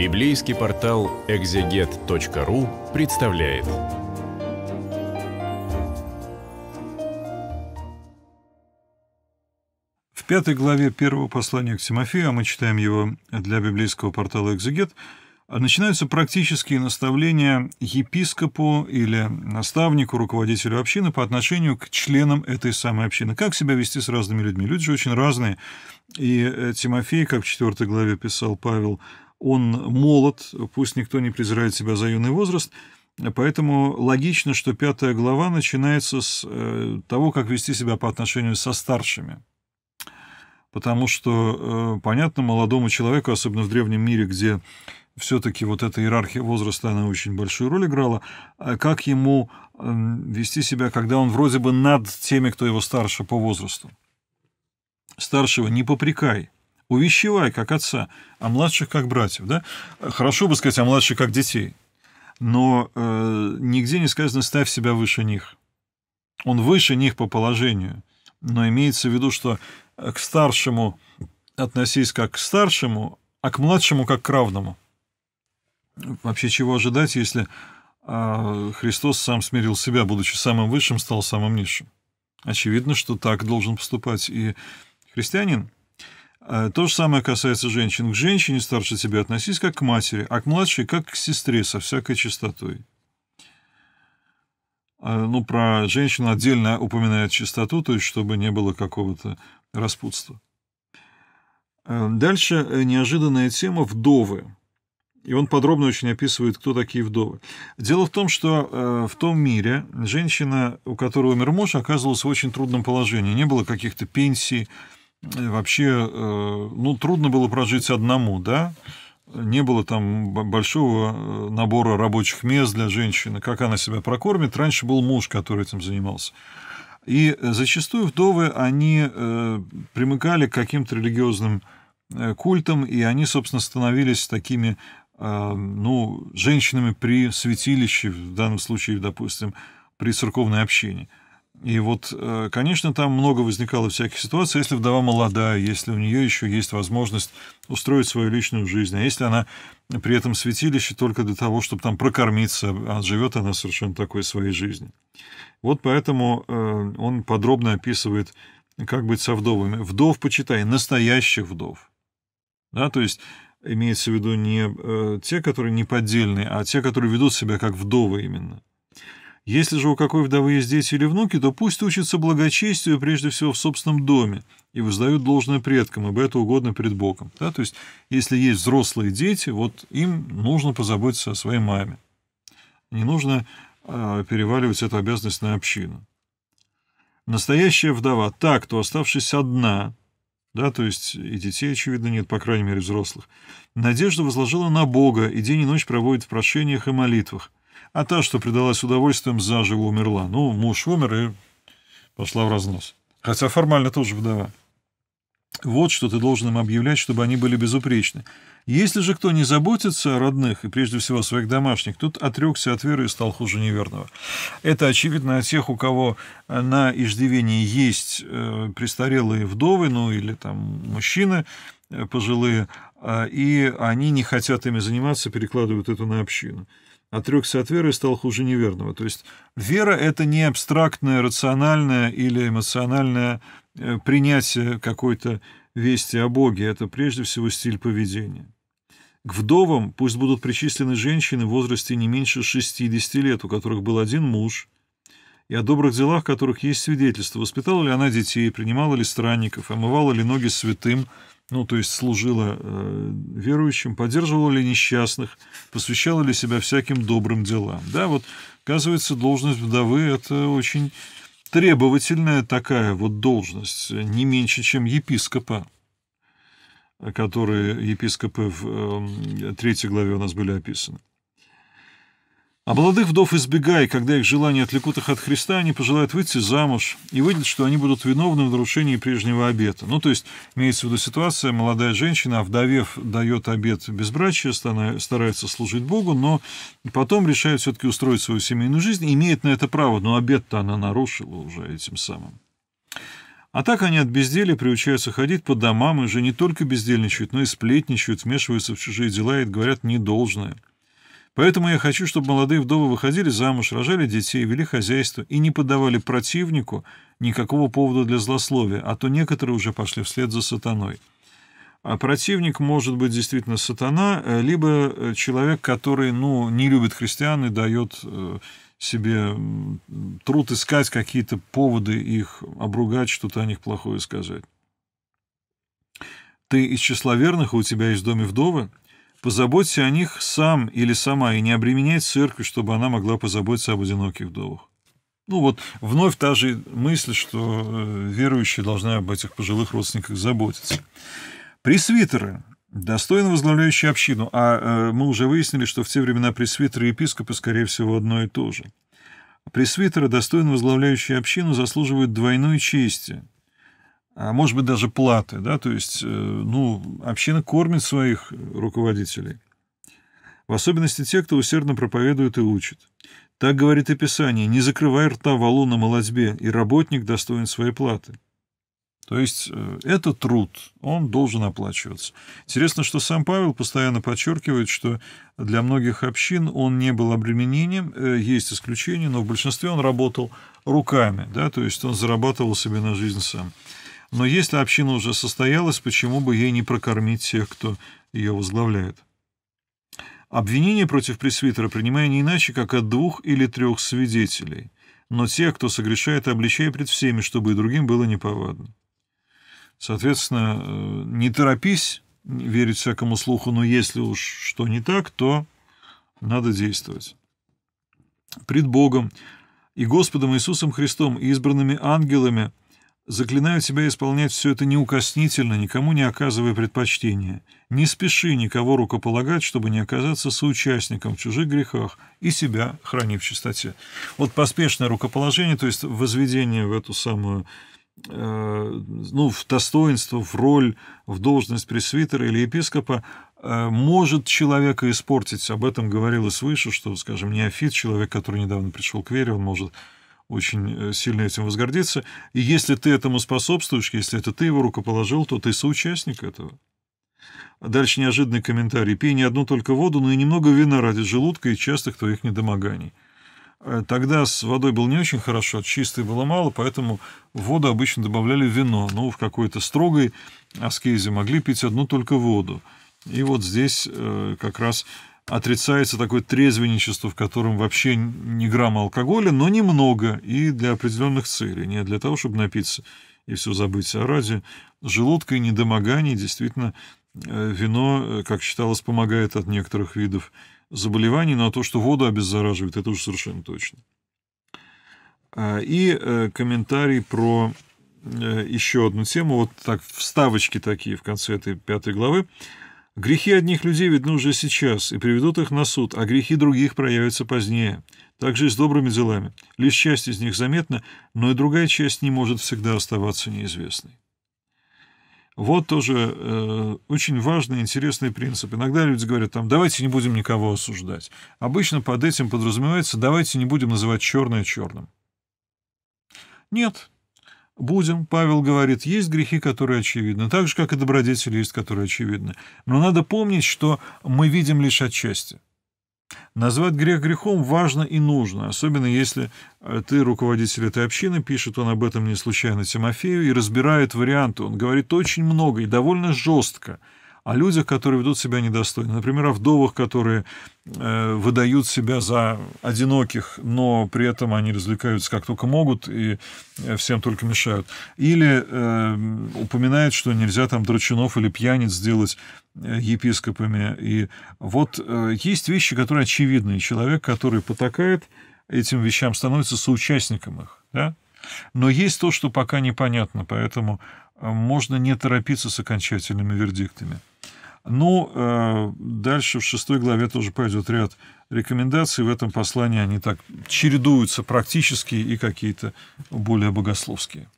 Библейский портал экзегет.ру представляет. В пятой главе первого послания к Тимофею, а мы читаем его для библейского портала «Экзегет», начинаются практические наставления епископу или наставнику, руководителю общины по отношению к членам этой самой общины. Как себя вести с разными людьми? Люди же очень разные. И э, Тимофей, как в четвертой главе писал Павел, он молод, пусть никто не презирает себя за юный возраст, поэтому логично, что пятая глава начинается с э, того, как вести себя по отношению со старшими. Потому что, э, понятно, молодому человеку, особенно в древнем мире, где все-таки вот эта иерархия возраста, она очень большую роль играла, а как ему эм, вести себя, когда он вроде бы над теми, кто его старше по возрасту. Старшего не попрекай, увещевай как отца, а младших как братьев. Да? Хорошо бы сказать о а младших как детей, но э, нигде не сказано «ставь себя выше них». Он выше них по положению, но имеется в виду, что э, к старшему относись как к старшему, а к младшему как к равному. Вообще чего ожидать, если э, Христос сам смирил себя, будучи самым высшим, стал самым низшим? Очевидно, что так должен поступать и христианин – Э, то же самое касается женщин. К женщине старше тебя относись как к матери, а к младшей как к сестре со всякой чистотой. Э, ну, про женщину отдельно упоминает чистоту, то есть чтобы не было какого-то распутства. Э, дальше неожиданная тема «Вдовы». И он подробно очень описывает, кто такие вдовы. Дело в том, что в том мире женщина, у которой умер муж, оказывалась в очень трудном положении. Не было каких-то пенсий, вообще, э, ну, трудно было прожить одному, да? Не было там большого э, набора рабочих мест для женщины, как она себя прокормит. Раньше был муж, который этим занимался. И зачастую вдовы, они э, примыкали к каким-то религиозным культам, и они, собственно, становились такими, ну, женщинами при святилище, в данном случае, допустим, при церковной общине – и вот, э, конечно, там много возникало всяких ситуаций, если вдова молодая, если у нее еще есть возможность устроить свою личную жизнь, а если она при этом святилище только для того, чтобы там прокормиться, а живет она совершенно такой своей жизнью. Вот поэтому э, он подробно описывает, как быть со вдовами. Вдов, почитай, настоящих вдов. Да, то есть имеется в виду не э, те, которые неподдельные, а те, которые ведут себя как вдовы именно. Если же у какой вдовы есть дети или внуки, то пусть учатся благочестию прежде всего в собственном доме и воздают должное предкам, ибо это угодно перед Богом. Да? То есть, если есть взрослые дети, вот им нужно позаботиться о своей маме. Не нужно э, переваливать эту обязанность на общину. Настоящая вдова, так, то оставшись одна, да, то есть и детей, очевидно, нет, по крайней мере, взрослых, надежду возложила на Бога и день и ночь проводит в прошениях и молитвах а та, что предалась удовольствием, заживо умерла. Ну, муж умер и пошла в разнос. Хотя формально тоже вдова. Вот что ты должен им объявлять, чтобы они были безупречны. Если же кто не заботится о родных и прежде всего о своих домашних, тот отрекся от веры и стал хуже неверного. Это очевидно о тех, у кого э, на иждивении есть э, престарелые вдовы, ну или там мужчины э, пожилые, и они не хотят ими заниматься, перекладывают это на общину отрекся а от веры и стал хуже неверного. То есть вера — это не абстрактное, рациональное или эмоциональное э, принятие какой-то вести о Боге. Это прежде всего стиль поведения. К вдовам пусть будут причислены женщины в возрасте не меньше 60 лет, у которых был один муж, и о добрых делах, которых есть свидетельство. Воспитала ли она детей, принимала ли странников, омывала ли ноги святым, ну, то есть служила э, верующим, поддерживала ли несчастных, посвящала ли себя всяким добрым делам. Да, вот, оказывается, должность вдовы – это очень требовательная такая вот должность, не меньше, чем епископа, э, которые епископы в э, третьей главе у нас были описаны. А молодых вдов избегай, когда их желания отвлекут их от Христа, они пожелают выйти замуж и выйдет, что они будут виновны в нарушении прежнего обета. Ну, то есть, имеется в виду ситуация, молодая женщина, а вдовев, дает обет безбрачия, старается служить Богу, но потом решает все-таки устроить свою семейную жизнь, имеет на это право, но обет-то она нарушила уже этим самым. А так они от безделия приучаются ходить по домам и же не только бездельничают, но и сплетничают, смешиваются в чужие дела и говорят недолжное – Поэтому я хочу, чтобы молодые вдовы выходили замуж, рожали детей, вели хозяйство и не подавали противнику никакого повода для злословия, а то некоторые уже пошли вслед за сатаной. А противник может быть действительно сатана, э, либо э, человек, который ну, не любит христиан и дает э, себе труд искать какие-то поводы их обругать, что-то о них плохое сказать. Ты из числа верных, и а у тебя есть в доме вдовы? Позаботься о них сам или сама, и не обременяй церковь, чтобы она могла позаботиться об одиноких вдовах. Ну вот вновь та же мысль, что э, верующие должны об этих пожилых родственниках заботиться. Пресвитеры, достойно возглавляющие общину, а э, мы уже выяснили, что в те времена пресвитеры и епископы, скорее всего, одно и то же. Пресвитеры, достойно возглавляющие общину, заслуживают двойной чести – а может быть даже платы, да, то есть, э, ну, община кормит своих руководителей, в особенности те, кто усердно проповедует и учит. Так говорит и Писание, не закрывай рта валу на молодьбе, и работник достоин своей платы. То есть э, это труд, он должен оплачиваться. Интересно, что сам Павел постоянно подчеркивает, что для многих общин он не был обременением, э, есть исключения, но в большинстве он работал руками, да, то есть он зарабатывал себе на жизнь сам. Но если община уже состоялась, почему бы ей не прокормить тех, кто ее возглавляет? Обвинение против пресвитера принимая не иначе, как от двух или трех свидетелей, но тех, кто согрешает, обличая пред всеми, чтобы и другим было неповадно. Соответственно, э, не торопись верить всякому слуху, но если уж что не так, то надо действовать. Пред Богом и Господом Иисусом Христом, и избранными ангелами Заклинаю тебя исполнять все это неукоснительно, никому не оказывая предпочтения. Не спеши никого рукополагать, чтобы не оказаться соучастником в чужих грехах и себя храни в чистоте. Вот поспешное рукоположение, то есть возведение в эту самую э, ну, в достоинство, в роль, в должность пресвитера или епископа, э, может человека испортить. Об этом говорилось выше, что, скажем, неофит, человек, который недавно пришел к вере, он может очень э, сильно этим возгордиться И если ты этому способствуешь, если это ты его рукоположил, то ты соучастник этого. Дальше неожиданный комментарий. Пей не одну только воду, но и немного вина ради желудка и частых твоих недомоганий. Э, тогда с водой было не очень хорошо, чистой было мало, поэтому в воду обычно добавляли вино. Ну, в какой-то строгой аскезе могли пить одну только воду. И вот здесь э, как раз отрицается такое трезвенничество, в котором вообще не грамма алкоголя, но немного и для определенных целей, не для того, чтобы напиться и все забыть, а ради желудка и недомоганий действительно э, вино, э, как считалось, помогает от некоторых видов заболеваний, но то, что воду обеззараживает, это уже совершенно точно. А, и э, комментарий про еще одну тему, вот так вставочки такие в конце этой пятой главы. Грехи одних людей видны уже сейчас и приведут их на суд, а грехи других проявятся позднее. Так же и с добрыми делами. Лишь часть из них заметна, но и другая часть не может всегда оставаться неизвестной. Вот тоже э, очень важный, интересный принцип. Иногда люди говорят, там, давайте не будем никого осуждать. Обычно под этим подразумевается, давайте не будем называть черное черным. Нет, Будем, Павел говорит, есть грехи, которые очевидны, так же, как и добродетели есть, которые очевидны. Но надо помнить, что мы видим лишь отчасти. Назвать грех грехом важно и нужно, особенно если э, ты руководитель этой общины, пишет он об этом не случайно Тимофею и разбирает варианты. Он говорит очень много и довольно жестко – о людях, которые ведут себя недостойно. Например, о вдовах, которые э, выдают себя за одиноких, но при этом они развлекаются как только могут и э, всем только мешают. Или э, упоминает, что нельзя там драчунов или пьяниц сделать э, епископами. И вот э, есть вещи, которые очевидны. Человек, который потакает этим вещам, становится соучастником их. Да? Но есть то, что пока непонятно, поэтому можно не торопиться с окончательными вердиктами. Ну, э, дальше в шестой главе тоже пойдет ряд рекомендаций. В этом послании они так чередуются практические и какие-то более богословские.